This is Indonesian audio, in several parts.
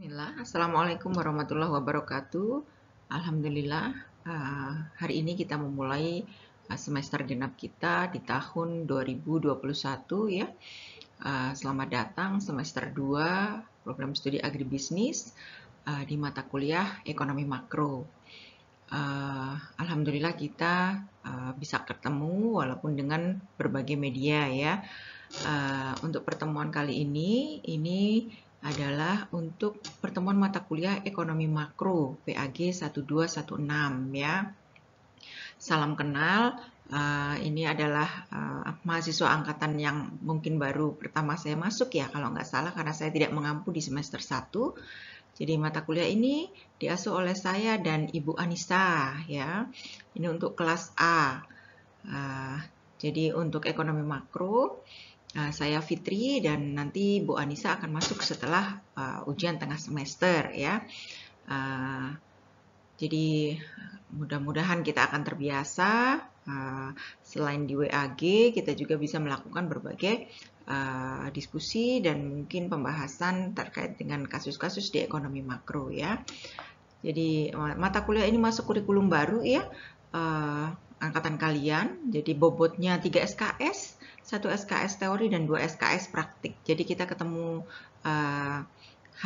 Bismillah, Assalamualaikum warahmatullahi wabarakatuh. Alhamdulillah, eh, hari ini kita memulai eh, semester genap kita di tahun 2021 ya. Eh, selamat datang semester 2 program studi agribisnis di mata kuliah ekonomi makro. Alhamdulillah kita bisa ketemu walaupun dengan berbagai media ya. untuk pertemuan kali ini, ini adalah untuk pertemuan mata kuliah ekonomi makro PAG 1216 ya. Salam kenal, uh, ini adalah uh, mahasiswa angkatan yang mungkin baru pertama saya masuk ya kalau nggak salah karena saya tidak mengampu di semester 1. Jadi mata kuliah ini diasuh oleh saya dan Ibu Anissa ya. Ini untuk kelas A. Uh, jadi untuk ekonomi makro Eh, saya Fitri dan nanti Bu Anissa akan masuk setelah uh, ujian tengah semester ya. Uh, jadi mudah-mudahan kita akan terbiasa. Uh, selain di WAG, kita juga bisa melakukan berbagai uh, diskusi dan mungkin pembahasan terkait dengan kasus-kasus di ekonomi makro ya. Jadi mata kuliah ini masuk kurikulum baru ya uh, angkatan kalian. Jadi bobotnya 3 SKS satu SKS teori dan dua SKS praktik. Jadi kita ketemu uh,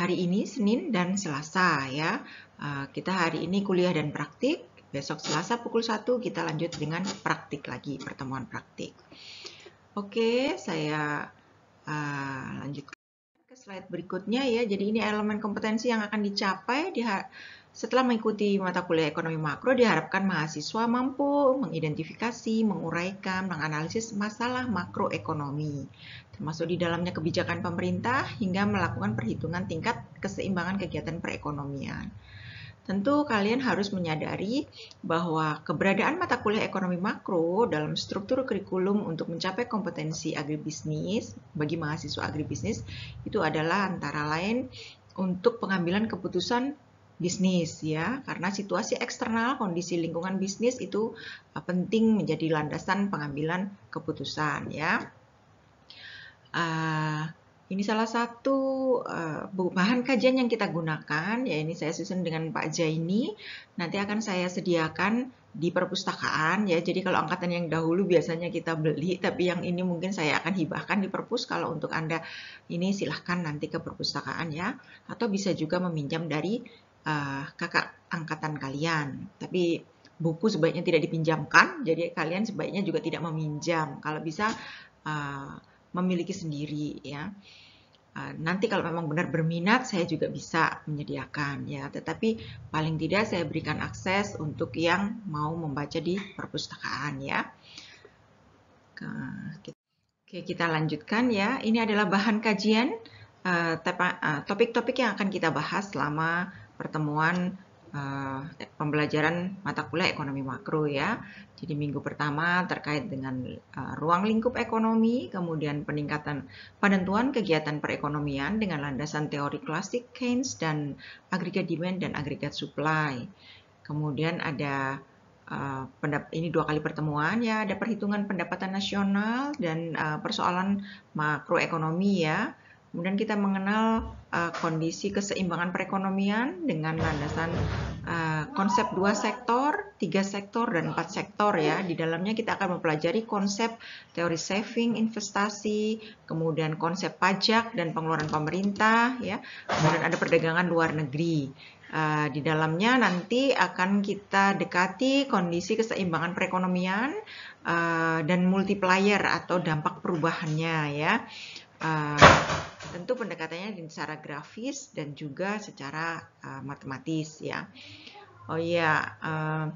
hari ini Senin dan Selasa ya. Uh, kita hari ini kuliah dan praktik. Besok Selasa pukul 1 kita lanjut dengan praktik lagi, pertemuan praktik. Oke, saya uh, lanjutkan ke slide berikutnya ya. Jadi ini elemen kompetensi yang akan dicapai di setelah mengikuti mata kuliah ekonomi makro, diharapkan mahasiswa mampu mengidentifikasi, menguraikan, menganalisis masalah makroekonomi, termasuk di dalamnya kebijakan pemerintah hingga melakukan perhitungan tingkat keseimbangan kegiatan perekonomian. Tentu kalian harus menyadari bahwa keberadaan mata kuliah ekonomi makro dalam struktur kurikulum untuk mencapai kompetensi agribisnis bagi mahasiswa agribisnis itu adalah antara lain untuk pengambilan keputusan bisnis ya karena situasi eksternal kondisi lingkungan bisnis itu eh, penting menjadi landasan pengambilan keputusan ya uh, ini salah satu uh, bahan kajian yang kita gunakan ya ini saya susun dengan Pak Jaini nanti akan saya sediakan di perpustakaan ya jadi kalau angkatan yang dahulu biasanya kita beli tapi yang ini mungkin saya akan hibahkan di perpus kalau untuk anda ini silahkan nanti ke perpustakaan ya atau bisa juga meminjam dari uh, kakak angkatan kalian. Tapi buku sebaiknya tidak dipinjamkan, jadi kalian sebaiknya juga tidak meminjam. Kalau bisa uh, memiliki sendiri ya. Eh, nanti kalau memang benar berminat saya juga bisa menyediakan ya, tetapi paling tidak saya berikan akses untuk yang mau membaca di perpustakaan ya. Oke, kita lanjutkan ya. Ini adalah bahan kajian topik-topik yang akan kita bahas selama pertemuan uh, pembelajaran mata kuliah ekonomi makro ya. Jadi minggu pertama terkait dengan uh, ruang lingkup ekonomi, kemudian peningkatan penentuan kegiatan perekonomian dengan landasan teori klasik Keynes dan agregat demand dan agregat supply. Kemudian ada Uh, ini dua kali pertemuan ya ada perhitungan pendapatan nasional dan uh, persoalan makroekonomi ya Kemudian kita mengenal uh, kondisi keseimbangan perekonomian dengan landasan uh, konsep dua sektor, tiga sektor, dan empat sektor ya. Di dalamnya kita akan mempelajari konsep teori saving, investasi, kemudian konsep pajak dan pengeluaran pemerintah ya. Kemudian ada perdagangan luar negeri. Uh, di dalamnya nanti akan kita dekati kondisi keseimbangan perekonomian uh, dan multiplier atau dampak perubahannya ya. Eh, tentu pendekatannya secara grafis dan juga secara uh, matematis ya. Oh ya, yeah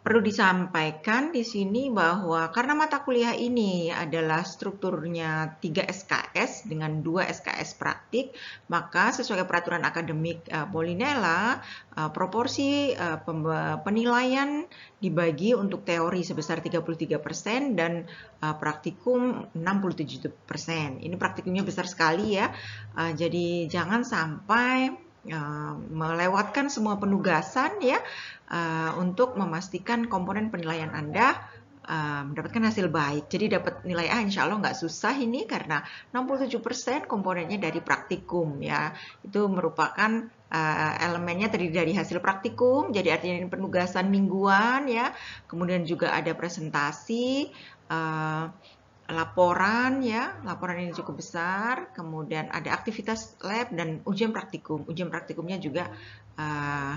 perlu disampaikan di sini bahwa karena mata kuliah ini adalah strukturnya 3 SKS dengan 2 SKS praktik, maka sesuai peraturan akademik Polinela, eh, eh, proporsi eh, penilaian dibagi untuk teori sebesar 33% dan praktikum 67%. Ini praktikumnya besar sekali ya. jadi jangan sampai Eh, melewatkan semua penugasan ya eh, untuk memastikan komponen penilaian Anda eh, mendapatkan hasil baik. Jadi dapat nilai A insya Allah nggak susah ini karena 67% komponennya dari praktikum ya. Itu merupakan uh, elemennya terdiri dari hasil praktikum, jadi artinya ini penugasan mingguan ya. Kemudian juga ada presentasi, uh, laporan ya, laporan ini cukup besar, kemudian ada aktivitas lab dan ujian praktikum. Ujian praktikumnya juga uh,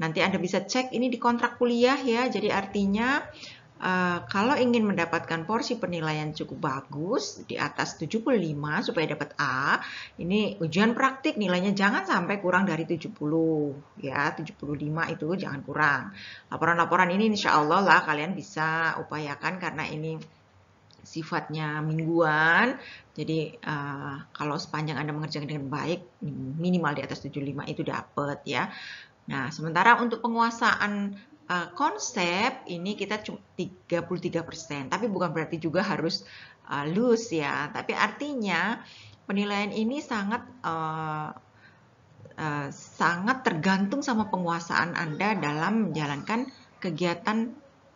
nanti Anda bisa cek ini di kontrak kuliah ya, jadi artinya Uh, kalau ingin mendapatkan porsi penilaian cukup bagus di atas 75 supaya dapat A, ini ujian praktik nilainya jangan sampai kurang dari 70 ya, 75 itu jangan kurang. Laporan-laporan ini insya Allah lah kalian bisa upayakan karena ini sifatnya mingguan. Jadi uh, kalau sepanjang Anda mengerjakan dengan baik, minimal di atas 75 itu dapat ya. Nah, sementara untuk penguasaan uh, konsep ini kita cuma 33%, tapi bukan berarti juga harus uh, eh, loose ya. Tapi artinya penilaian ini sangat uh, sangat tergantung sama penguasaan Anda dalam menjalankan kegiatan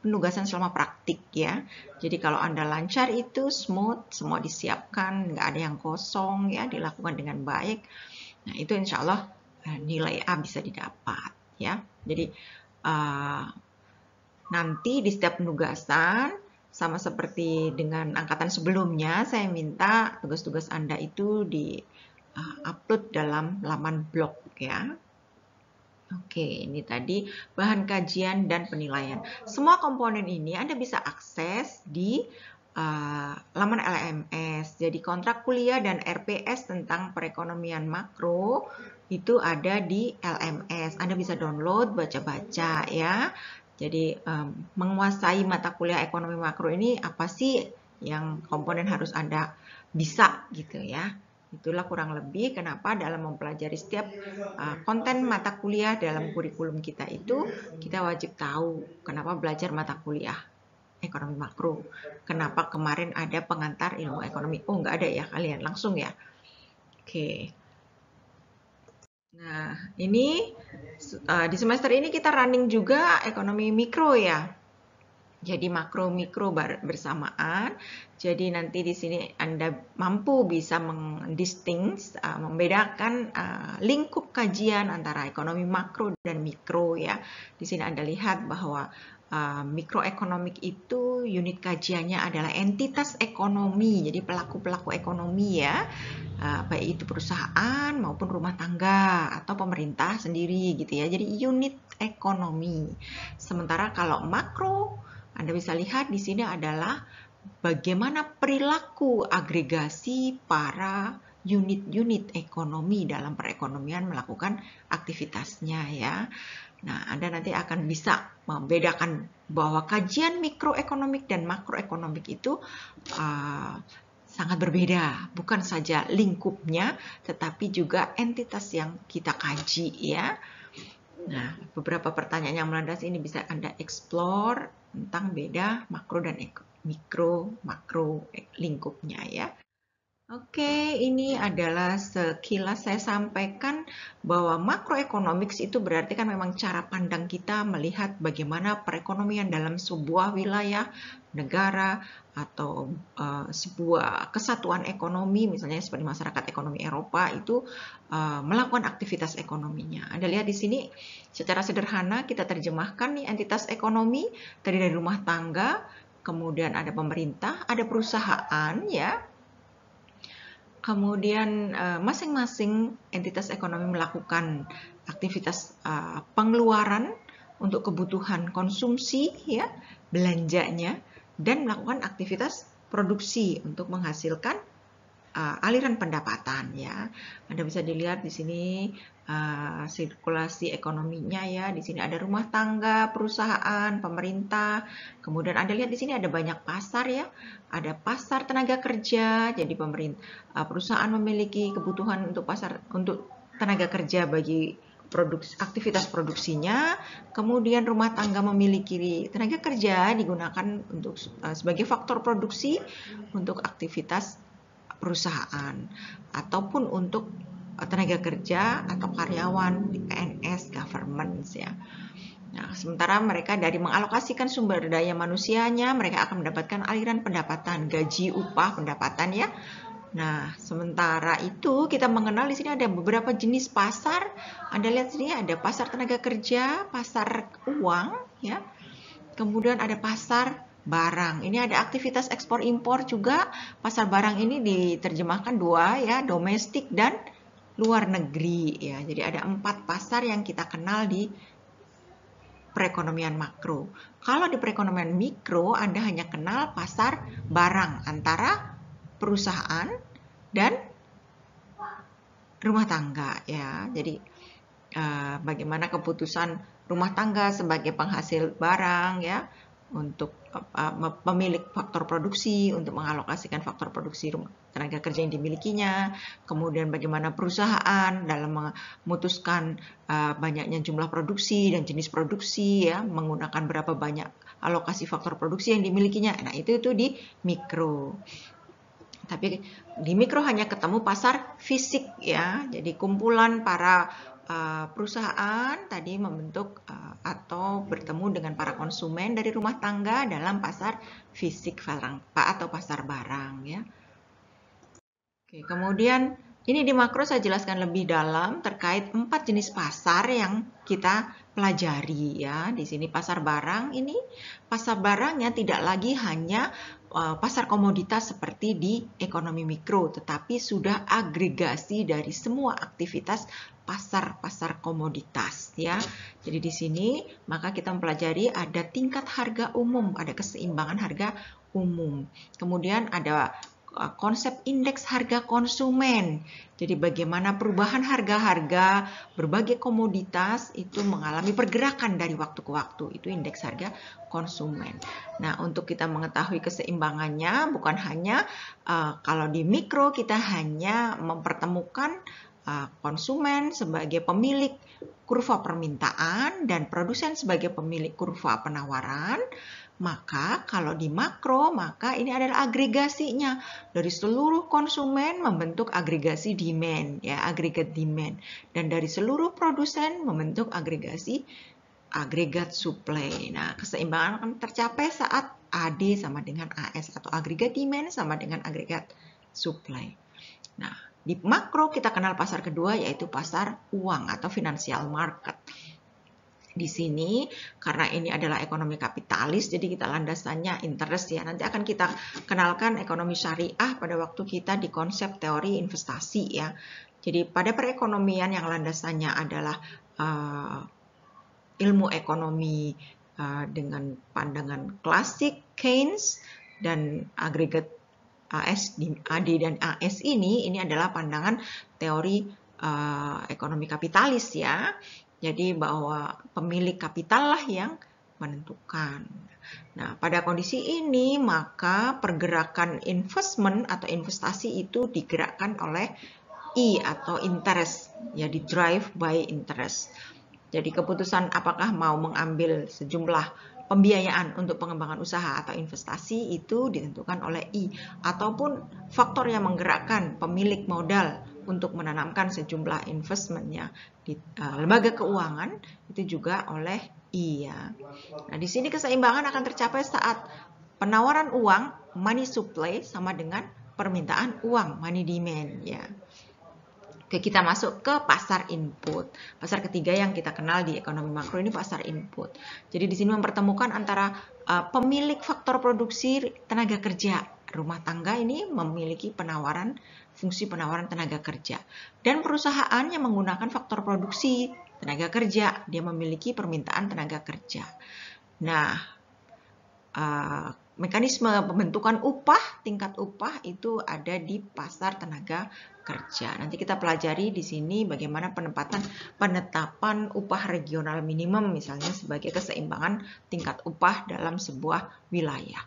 penugasan selama praktik ya. Jadi kalau Anda lancar itu smooth, semua disiapkan, nggak ada yang kosong ya, dilakukan dengan baik. Nah itu insya Allah eh, nilai A bisa didapat ya. Jadi uh, nanti di setiap penugasan sama seperti dengan angkatan sebelumnya, saya minta tugas-tugas Anda itu di eh, upload dalam laman blog ya. Oke, ini tadi bahan kajian dan penilaian. Semua komponen ini Anda bisa akses di uh, laman LMS. Jadi kontrak kuliah dan RPS tentang perekonomian makro itu ada di LMS. Anda bisa download, baca-baca ya. Jadi um, menguasai mata kuliah ekonomi makro ini apa sih yang komponen harus Anda bisa gitu ya. Itulah kurang lebih kenapa dalam mempelajari setiap uh, konten mata kuliah dalam kurikulum kita itu kita wajib tahu kenapa belajar mata kuliah ekonomi makro. Kenapa kemarin ada pengantar ilmu ekonomi? Oh, nggak ada ya kalian langsung ya. Oke. Nah, ini uh, di semester ini kita running juga ekonomi mikro ya jadi makro mikro bersamaan. Jadi nanti di sini Anda mampu bisa mendistings uh, membedakan uh, lingkup kajian antara ekonomi makro dan mikro ya. Di sini Anda lihat bahwa uh, mikroekonomik itu unit kajiannya adalah entitas ekonomi, jadi pelaku-pelaku ekonomi ya, uh, baik itu perusahaan maupun rumah tangga atau pemerintah sendiri gitu ya. Jadi unit ekonomi. Sementara kalau makro anda bisa lihat di sini adalah bagaimana perilaku agregasi para unit-unit ekonomi dalam perekonomian melakukan aktivitasnya ya. Nah, Anda nanti akan bisa membedakan bahwa kajian mikroekonomik dan makroekonomik itu uh, sangat berbeda, bukan saja lingkupnya, tetapi juga entitas yang kita kaji ya. Nah, beberapa pertanyaan yang melandas ini bisa Anda explore, tentang beda makro dan mikro makro eh, lingkupnya ya. Oke, ini adalah sekilas saya sampaikan bahwa makroekonomics itu berarti kan memang cara pandang kita melihat bagaimana perekonomian dalam sebuah wilayah, negara, atau uh, sebuah kesatuan ekonomi, misalnya seperti masyarakat ekonomi Eropa itu uh, melakukan aktivitas ekonominya. Anda lihat di sini secara sederhana kita terjemahkan nih entitas ekonomi terdiri dari rumah tangga, kemudian ada pemerintah, ada perusahaan ya, Kemudian eh, masing-masing entitas ekonomi melakukan aktivitas eh, pengeluaran untuk kebutuhan konsumsi ya, belanjanya dan melakukan aktivitas produksi untuk menghasilkan uh, aliran pendapatan ya. Anda bisa dilihat di sini uh, sirkulasi ekonominya ya. Di sini ada rumah tangga, perusahaan, pemerintah. Kemudian Anda lihat di sini ada banyak pasar ya. Ada pasar tenaga kerja. Jadi pemerintah eh, uh, perusahaan memiliki kebutuhan untuk pasar untuk tenaga kerja bagi produksi, aktivitas produksinya, kemudian rumah tangga memiliki tenaga kerja digunakan untuk sebagai faktor produksi untuk aktivitas perusahaan ataupun untuk eh, tenaga kerja atau karyawan di PNS government ya. Nah, sementara mereka dari mengalokasikan sumber daya manusianya, mereka akan mendapatkan aliran pendapatan, gaji, upah, pendapatan ya. Nah, sementara itu kita mengenal di sini ada beberapa jenis pasar. Anda lihat sini ada pasar tenaga kerja, pasar uang ya. Kemudian ada pasar barang. Ini ada aktivitas ekspor impor juga. Pasar barang ini diterjemahkan dua ya, domestik dan luar negeri ya. Jadi ada empat pasar yang kita kenal di perekonomian makro. Kalau di perekonomian mikro Anda hanya kenal pasar barang antara perusahaan dan rumah tangga ya. Jadi eh, bagaimana keputusan rumah tangga sebagai penghasil barang ya, untuk pemilik faktor produksi untuk mengalokasikan faktor produksi tenaga kerja yang dimilikinya, kemudian bagaimana perusahaan dalam memutuskan eh, banyaknya jumlah produksi dan jenis produksi ya, menggunakan berapa banyak alokasi faktor produksi yang dimilikinya. Nah, itu itu di mikro. Tapi di mikro hanya ketemu pasar fisik ya. Jadi kumpulan para Eh, perusahaan tadi membentuk eh, atau bertemu dengan para konsumen dari rumah tangga dalam pasar fisik barang atau pasar barang ya. Oke, kemudian ini di makro saya jelaskan lebih dalam terkait empat jenis pasar yang kita pelajari ya. Di sini pasar barang ini pasar barangnya tidak lagi hanya eh, pasar komoditas seperti di ekonomi mikro, tetapi sudah agregasi dari semua aktivitas pasar-pasar komoditas ya. Jadi di sini maka kita mempelajari ada tingkat harga umum, ada keseimbangan harga umum. Kemudian ada e, konsep indeks harga konsumen. Jadi bagaimana perubahan harga-harga berbagai komoditas itu mengalami pergerakan dari waktu ke waktu. Itu indeks harga konsumen. Nah, untuk kita mengetahui keseimbangannya bukan hanya uh, kalau di mikro kita hanya mempertemukan Eh, konsumen sebagai pemilik kurva permintaan dan produsen sebagai pemilik kurva penawaran, maka kalau di makro, maka ini adalah agregasinya dari seluruh konsumen membentuk agregasi demand, ya agregat demand, dan dari seluruh produsen membentuk agregasi agregat supply. Nah, keseimbangan akan tercapai saat AD sama dengan AS atau agregat demand sama dengan agregat supply. Nah, di makro kita kenal pasar kedua yaitu pasar uang atau financial market. Di sini karena ini adalah ekonomi kapitalis jadi kita landasannya interest ya. Nanti akan kita kenalkan ekonomi syariah pada waktu kita di konsep teori investasi ya. Jadi pada perekonomian yang landasannya adalah uh, ilmu ekonomi uh, dengan pandangan klasik Keynes dan agregat AS AD dan AS ini ini adalah pandangan teori uh, ekonomi kapitalis ya. Jadi bahwa pemilik kapital lah yang menentukan. Nah, pada kondisi ini maka pergerakan investment atau investasi itu digerakkan oleh I atau interest, ya di drive by interest. Jadi keputusan apakah mau mengambil sejumlah pembiayaan untuk pengembangan usaha atau investasi itu ditentukan oleh I ataupun faktor yang menggerakkan pemilik modal untuk menanamkan sejumlah investmentnya di uh, lembaga keuangan itu juga oleh I ya. Nah di sini keseimbangan akan tercapai saat penawaran uang money supply sama dengan permintaan uang money demand ya kita masuk ke pasar input. Pasar ketiga yang kita kenal di ekonomi makro ini pasar input. Jadi di sini mempertemukan antara uh, pemilik faktor produksi tenaga kerja rumah tangga ini memiliki penawaran fungsi penawaran tenaga kerja dan perusahaan yang menggunakan faktor produksi tenaga kerja dia memiliki permintaan tenaga kerja. Nah, uh, mekanisme pembentukan upah, tingkat upah itu ada di pasar tenaga kerja. Nanti kita pelajari di sini bagaimana penempatan penetapan upah regional minimum misalnya sebagai keseimbangan tingkat upah dalam sebuah wilayah.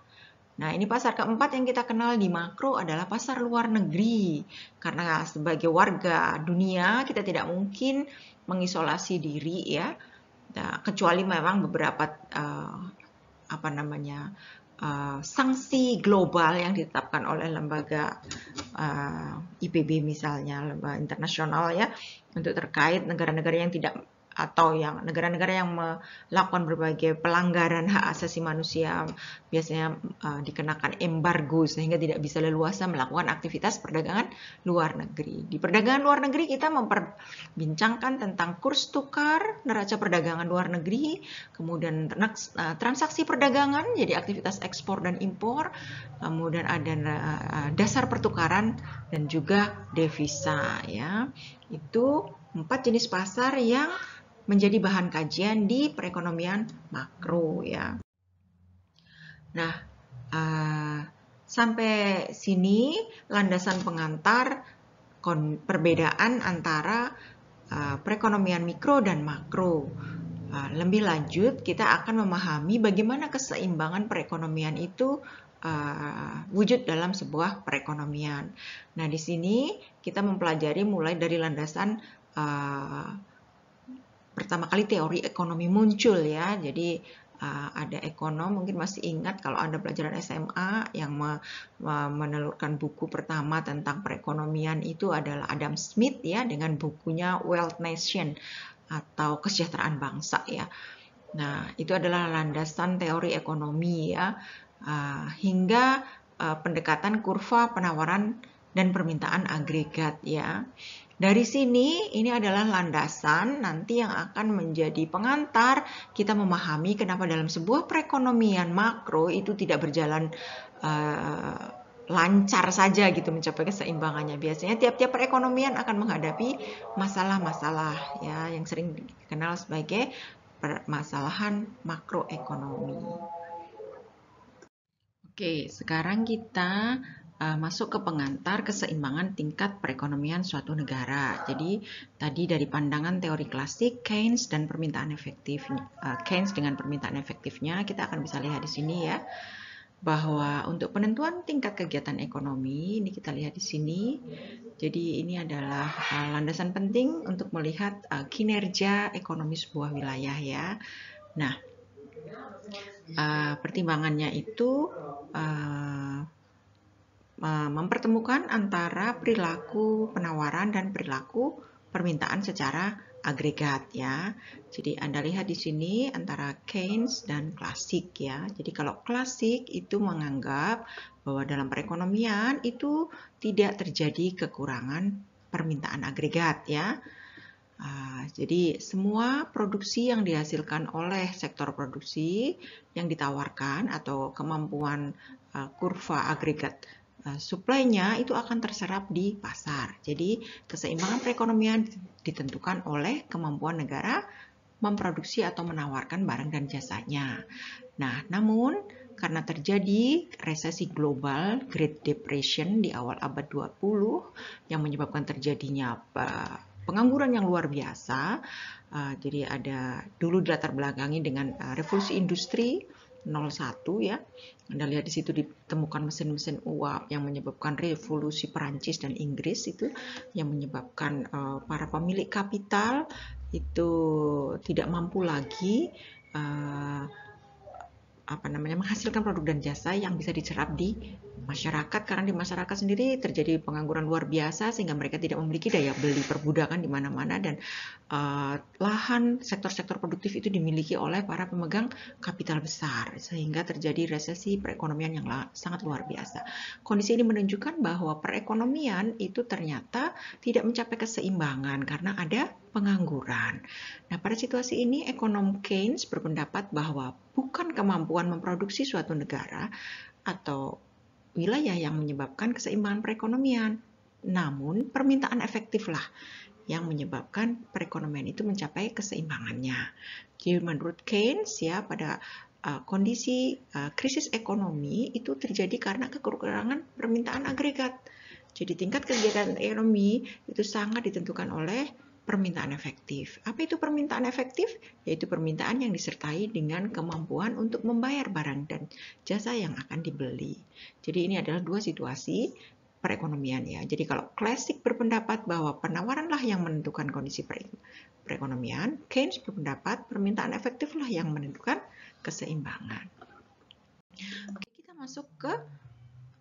Nah, ini pasar keempat yang kita kenal di makro adalah pasar luar negeri. Karena sebagai warga dunia kita tidak mungkin mengisolasi diri ya. Nah, kecuali memang beberapa uh, apa namanya uh, sanksi global yang ditetapkan oleh lembaga uh, IPB misalnya lembaga internasional ya untuk terkait negara-negara yang tidak atau yang negara-negara yang melakukan berbagai pelanggaran hak asasi manusia biasanya uh, dikenakan embargo sehingga tidak bisa leluasa melakukan aktivitas perdagangan luar negeri. Di perdagangan luar negeri kita memperbincangkan tentang kurs tukar, neraca perdagangan luar negeri, kemudian eh, transaksi perdagangan, jadi aktivitas ekspor dan impor, kemudian ada eh, dasar pertukaran dan juga devisa ya. Itu empat jenis pasar yang menjadi bahan kajian di perekonomian makro ya. Nah, uh, sampai sini landasan pengantar kon perbedaan antara uh, perekonomian mikro dan makro. Uh, lebih lanjut, kita akan memahami bagaimana keseimbangan perekonomian itu uh, wujud dalam sebuah perekonomian. Nah, di sini kita mempelajari mulai dari landasan uh, pertama kali teori ekonomi muncul ya. Jadi uh, ada ekonom mungkin masih ingat kalau ada pelajaran SMA yang me, me, menelurkan buku pertama tentang perekonomian itu adalah Adam Smith ya dengan bukunya Wealth Nation atau kesejahteraan bangsa ya. Nah, itu adalah landasan teori ekonomi ya. Uh, hingga uh, pendekatan kurva penawaran dan permintaan agregat ya. Dari sini ini adalah landasan nanti yang akan menjadi pengantar kita memahami kenapa dalam sebuah perekonomian makro itu tidak berjalan uh, lancar saja gitu mencapai keseimbangannya. Biasanya tiap-tiap perekonomian akan menghadapi masalah-masalah ya yang sering dikenal sebagai permasalahan makroekonomi. Oke, sekarang kita Eh, masuk ke pengantar keseimbangan tingkat perekonomian suatu negara. Jadi tadi dari pandangan teori klasik Keynes dan permintaan efektif eh, Keynes dengan permintaan efektifnya kita akan bisa lihat di sini ya bahwa untuk penentuan tingkat kegiatan ekonomi ini kita lihat di sini. Jadi ini adalah eh, landasan penting untuk melihat kinerja ekonomi sebuah wilayah ya. Nah, pertimbangannya itu uh, Eh, mempertemukan antara perilaku penawaran dan perilaku permintaan secara agregat ya. Jadi Anda lihat di sini antara Keynes dan klasik ya. Jadi kalau klasik itu menganggap bahwa dalam perekonomian itu tidak terjadi kekurangan permintaan agregat ya. Eh, jadi semua produksi yang dihasilkan oleh sektor produksi yang ditawarkan atau kemampuan eh, kurva agregat Eh, suplainya itu akan terserap di pasar. Jadi keseimbangan perekonomian ditentukan oleh kemampuan negara memproduksi atau menawarkan barang dan jasanya. Nah, namun karena terjadi resesi global Great Depression di awal abad 20 yang menyebabkan terjadinya eh, pengangguran yang luar biasa. Eh, jadi ada dulu dilatar belakangi dengan revolusi industri 01 ya. Anda lihat di situ ditemukan mesin-mesin uap yang menyebabkan revolusi Perancis dan Inggris itu yang menyebabkan uh, para pemilik kapital itu tidak mampu lagi uh, apa namanya menghasilkan produk dan jasa yang bisa dicerap di masyarakat karena di masyarakat sendiri terjadi pengangguran luar biasa sehingga mereka tidak memiliki daya beli perbudakan di mana-mana dan uh, lahan sektor-sektor produktif itu dimiliki oleh para pemegang kapital besar sehingga terjadi resesi perekonomian yang sangat luar biasa. Kondisi ini menunjukkan bahwa perekonomian itu ternyata tidak mencapai keseimbangan karena ada pengangguran. Nah, pada situasi ini ekonom Keynes berpendapat bahwa bukan kemampuan memproduksi suatu negara atau wilayah yang menyebabkan keseimbangan perekonomian, namun permintaan efektiflah yang menyebabkan perekonomian itu mencapai keseimbangannya. Jadi menurut Keynes ya pada uh, kondisi uh, krisis ekonomi itu terjadi karena kekurangan permintaan agregat. Jadi tingkat kegiatan ekonomi itu sangat ditentukan oleh permintaan efektif. Apa itu permintaan efektif? Yaitu permintaan yang disertai dengan kemampuan untuk membayar barang dan jasa yang akan dibeli. Jadi ini adalah dua situasi perekonomian ya. Jadi kalau klasik berpendapat bahwa penawaranlah yang menentukan kondisi perekonomian, Keynes berpendapat permintaan efektiflah yang menentukan keseimbangan. Oke, kita masuk ke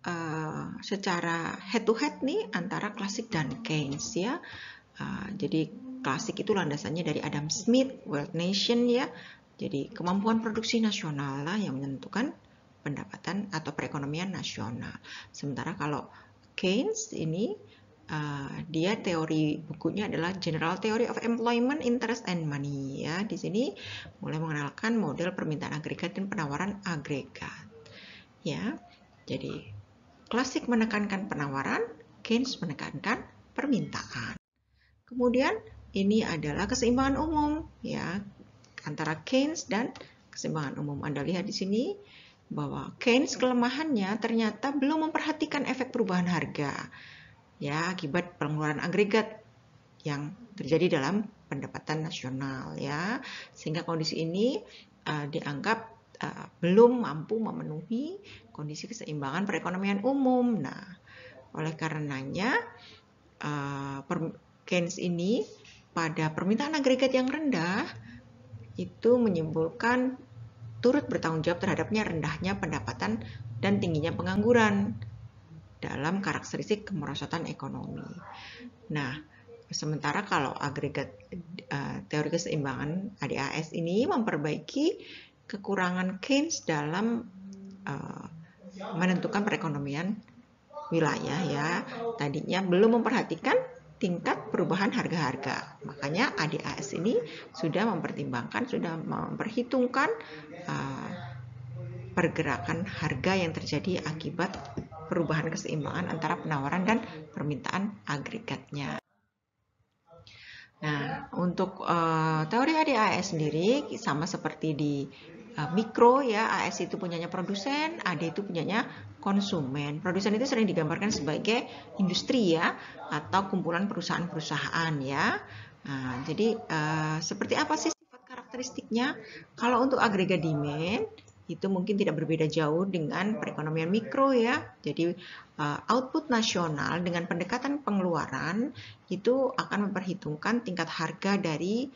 uh, secara head to head nih antara klasik dan Keynes ya. Ah, jadi klasik itu landasannya dari Adam Smith, World Nation ya. Jadi kemampuan produksi nasional lah yang menentukan pendapatan atau perekonomian nasional. Sementara kalau Keynes ini uh, dia teori bukunya adalah General Theory of Employment, Interest and Money ya. Di sini mulai mengenalkan model permintaan agregat dan penawaran agregat. Ya. Jadi klasik menekankan penawaran, Keynes menekankan permintaan. Kemudian ini adalah keseimbangan umum ya antara Keynes dan keseimbangan umum. Anda lihat di sini bahwa Keynes kelemahannya ternyata belum memperhatikan efek perubahan harga ya akibat pengeluaran agregat yang terjadi dalam pendapatan nasional ya sehingga kondisi ini uh, dianggap uh, belum mampu memenuhi kondisi keseimbangan perekonomian umum. Nah, oleh karenanya uh, Keynes ini pada permintaan agregat yang rendah itu menyimpulkan turut bertanggung jawab terhadapnya rendahnya pendapatan dan tingginya pengangguran dalam karakteristik kemerosotan ekonomi. Nah, sementara kalau agregat uh, teori keseimbangan ADAS ini memperbaiki kekurangan Keynes dalam uh, menentukan perekonomian wilayah ya. Tadinya belum memperhatikan tingkat perubahan harga-harga. Makanya ADAS ini sudah mempertimbangkan, sudah memperhitungkan uh, pergerakan harga yang terjadi akibat perubahan keseimbangan antara penawaran dan permintaan agregatnya. Nah, untuk uh, teori ADAS sendiri sama seperti di Eh, mikro ya AS itu punyanya produsen, AD itu punyanya konsumen. Produsen itu sering digambarkan sebagai industri ya atau kumpulan perusahaan-perusahaan ya. Nah, jadi uh, seperti apa sih sifat karakteristiknya? Kalau untuk agregat demand itu mungkin tidak berbeda jauh dengan perekonomian mikro ya. Jadi uh, output nasional dengan pendekatan pengeluaran itu akan memperhitungkan tingkat harga dari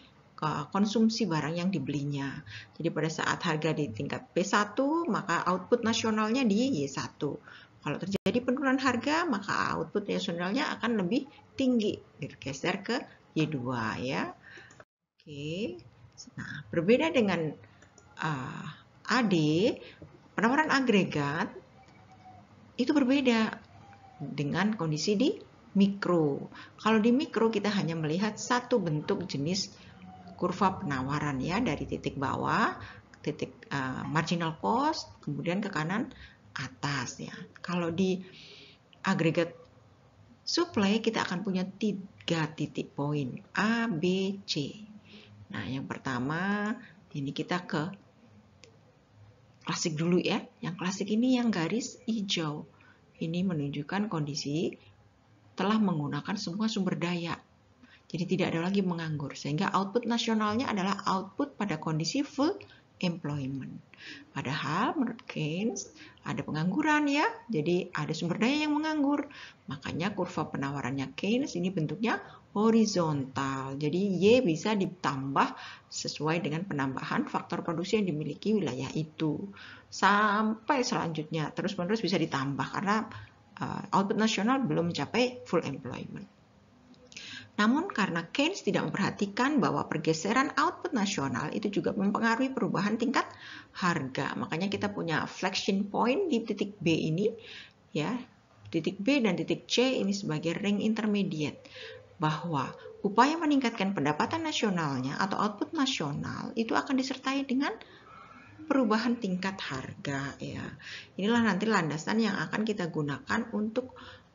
konsumsi barang yang dibelinya. Jadi pada saat harga di tingkat P 1 maka output nasionalnya di Y1. Kalau terjadi penurunan harga, maka output nasionalnya akan lebih tinggi, bergeser ke Y2 ya. Oke. Nah, berbeda dengan uh, ah, AD, penawaran agregat itu berbeda dengan kondisi di mikro. Kalau di mikro kita hanya melihat satu bentuk jenis kurva penawaran ya dari titik bawah titik uh, marginal cost kemudian ke kanan atas ya kalau di agregat supply kita akan punya tiga titik poin A B C nah yang pertama ini kita ke klasik dulu ya yang klasik ini yang garis hijau ini menunjukkan kondisi telah menggunakan semua sumber daya jadi tidak ada lagi menganggur. Sehingga output nasionalnya adalah output pada kondisi full employment. Padahal menurut Keynes ada pengangguran ya, jadi ada sumber daya yang menganggur. Makanya kurva penawarannya Keynes ini bentuknya horizontal. Jadi Y bisa ditambah sesuai dengan penambahan faktor produksi yang dimiliki wilayah itu. Sampai selanjutnya terus-menerus bisa ditambah karena eh, output nasional belum mencapai full employment. Namun karena Keynes tidak memperhatikan bahwa pergeseran output nasional itu juga mempengaruhi perubahan tingkat harga. Makanya kita punya flexion point di titik B ini ya. Titik B dan titik C ini sebagai ring intermediate bahwa upaya meningkatkan pendapatan nasionalnya atau output nasional itu akan disertai dengan perubahan tingkat harga ya. Inilah nanti landasan yang akan kita gunakan untuk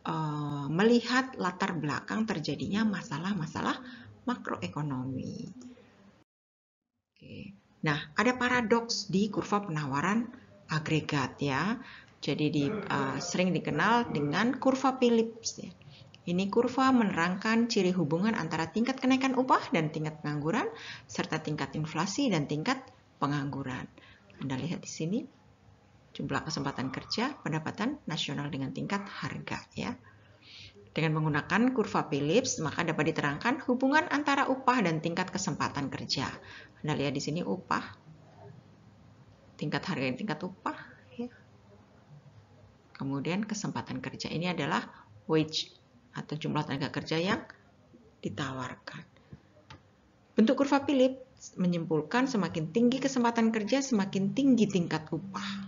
Eh, melihat latar belakang terjadinya masalah-masalah makroekonomi. Oke. Nah, ada paradoks di kurva penawaran agregat ya. Jadi di, uh, sering dikenal dengan kurva Phillips. Ya. Ini kurva menerangkan ciri hubungan antara tingkat kenaikan upah dan tingkat pengangguran, serta tingkat inflasi dan tingkat pengangguran. Anda lihat di sini jumlah kesempatan kerja, pendapatan nasional dengan tingkat harga ya. Dengan menggunakan kurva Phillips, maka dapat diterangkan hubungan antara upah dan tingkat kesempatan kerja. Anda lihat di sini upah, tingkat harga dan tingkat upah. Ya. Kemudian kesempatan kerja ini adalah wage atau jumlah tenaga kerja yang ditawarkan. Bentuk kurva Phillips menyimpulkan semakin tinggi kesempatan kerja, semakin tinggi tingkat upah.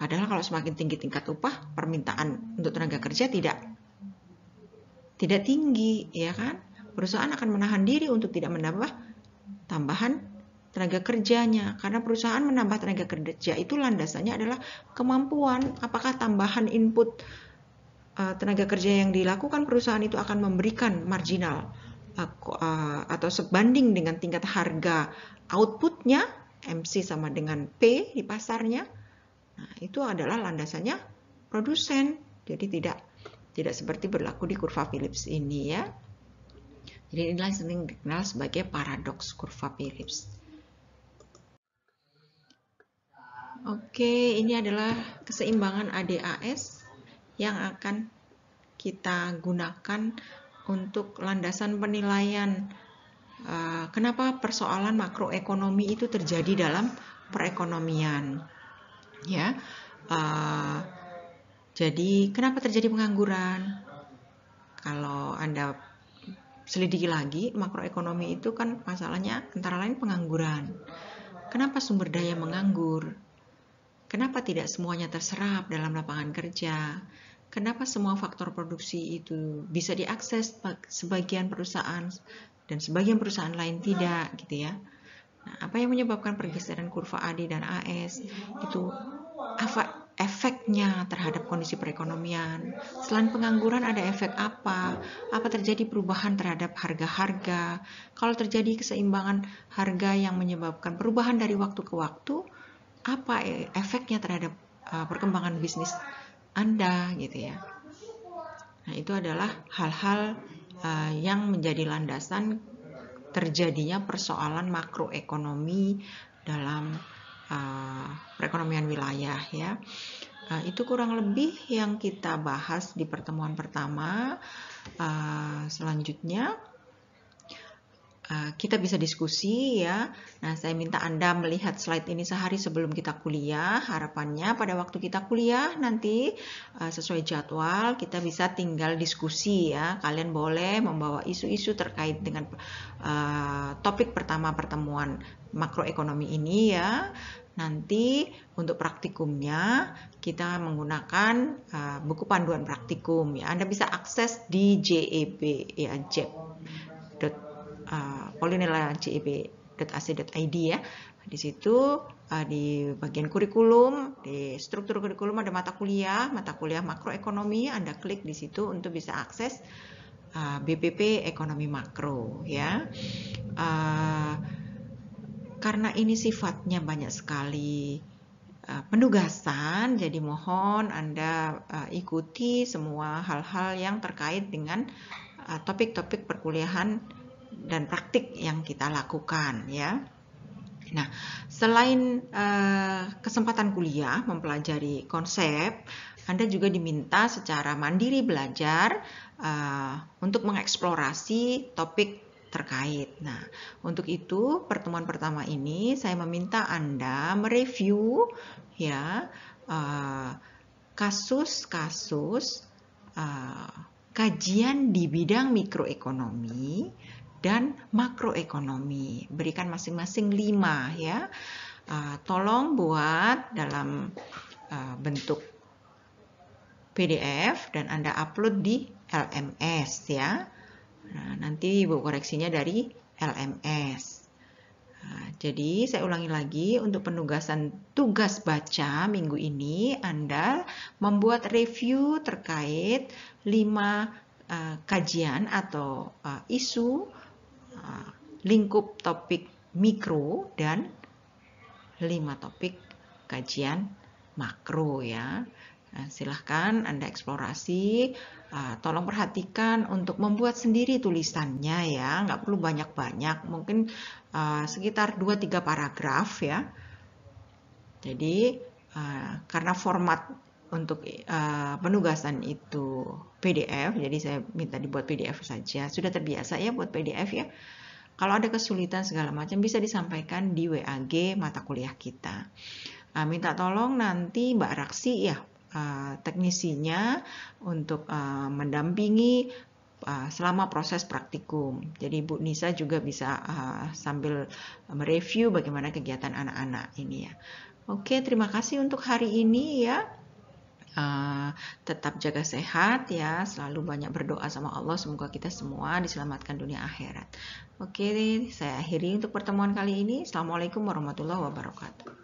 Padahal kalau semakin tinggi tingkat upah, permintaan untuk tenaga kerja tidak tidak tinggi, ya kan? Perusahaan akan menahan diri untuk tidak menambah tambahan tenaga kerjanya karena perusahaan menambah tenaga kerja itu landasannya adalah kemampuan apakah tambahan input eh, tenaga kerja yang dilakukan perusahaan itu akan memberikan marginal eh, eh, atau sebanding dengan tingkat harga outputnya MC sama dengan P di pasarnya Nah, itu adalah landasannya produsen. Jadi tidak tidak seperti berlaku di kurva Phillips ini ya. Jadi inilah yang sering dikenal sebagai paradoks kurva Phillips. Oke, ini adalah keseimbangan ADAS yang akan kita gunakan untuk landasan penilaian eh, kenapa persoalan makroekonomi itu terjadi dalam perekonomian ya. Uh, jadi kenapa terjadi pengangguran? Kalau Anda selidiki lagi, makroekonomi itu kan masalahnya antara lain pengangguran. Kenapa sumber daya menganggur? Kenapa tidak semuanya terserap dalam lapangan kerja? Kenapa semua faktor produksi itu bisa diakses sebagian perusahaan dan sebagian perusahaan lain tidak gitu ya? Nah, apa yang menyebabkan pergeseran kurva AD dan AS itu apa efeknya terhadap kondisi perekonomian? Selain pengangguran ada efek apa? Apa terjadi perubahan terhadap harga-harga? Kalau terjadi keseimbangan harga yang menyebabkan perubahan dari waktu ke waktu, apa e, efeknya terhadap e, perkembangan bisnis Anda gitu ya. Nah, itu adalah hal-hal e, yang menjadi landasan terjadinya persoalan makroekonomi dalam uh, perekonomian wilayah ya. Uh, itu kurang lebih yang kita bahas di pertemuan pertama. Uh, selanjutnya Eh, kita bisa diskusi ya. Nah, saya minta Anda melihat slide ini sehari sebelum kita kuliah. Harapannya pada waktu kita kuliah nanti eh, sesuai jadwal kita bisa tinggal diskusi ya. Kalian boleh membawa isu-isu terkait dengan uh, topik pertama pertemuan makroekonomi ini ya. Nanti untuk praktikumnya kita menggunakan uh, buku panduan praktikum ya. Anda bisa akses di JEB ya, JEB uh, ya. Di situ ah, di bagian kurikulum, di struktur kurikulum ada mata kuliah, mata kuliah makroekonomi, Anda klik di situ untuk bisa akses uh, ah, BPP ekonomi makro ya. karena ini sifatnya banyak sekali penugasan, jadi mohon Anda ikuti semua hal-hal yang terkait dengan topik -topik perkuliahan dan praktik yang kita lakukan ya. Nah, selain eh, kesempatan kuliah mempelajari konsep, Anda juga diminta secara mandiri belajar eh, untuk mengeksplorasi topik terkait. Nah, untuk itu pertemuan pertama ini saya meminta Anda mereview ya eh, kasus-kasus eh, kajian di bidang mikroekonomi dan makroekonomi. Berikan masing-masing lima ya. Uh, tolong buat dalam uh, bentuk PDF dan Anda upload di LMS ya. Nah, nanti Ibu koreksinya dari LMS. Nah, jadi saya ulangi lagi untuk penugasan tugas baca minggu ini Anda membuat review terkait 5 uh, ah, kajian atau uh, isu Ah, lingkup topik mikro dan lima topik kajian makro ya. Nah, silahkan Anda eksplorasi, uh, tolong perhatikan untuk membuat sendiri tulisannya ya, nggak perlu banyak-banyak, mungkin uh, sekitar 2 tiga paragraf ya. Jadi uh, karena format untuk uh, penugasan itu PDF, jadi saya minta dibuat PDF saja. Sudah terbiasa ya buat PDF ya. Kalau ada kesulitan segala macam bisa disampaikan di WAG mata kuliah kita. Uh, minta tolong nanti Mbak Raksi ya uh, teknisinya untuk uh, mendampingi selama proses praktikum. Jadi Bu Nisa juga bisa uh, sambil mereview bagaimana kegiatan anak-anak ini ya. Oke, terima kasih untuk hari ini ya. Eh, tetap jaga sehat ya, selalu banyak berdoa sama Allah semoga kita semua diselamatkan dunia akhirat. Oke, saya akhiri untuk pertemuan kali ini. Assalamualaikum warahmatullahi wabarakatuh.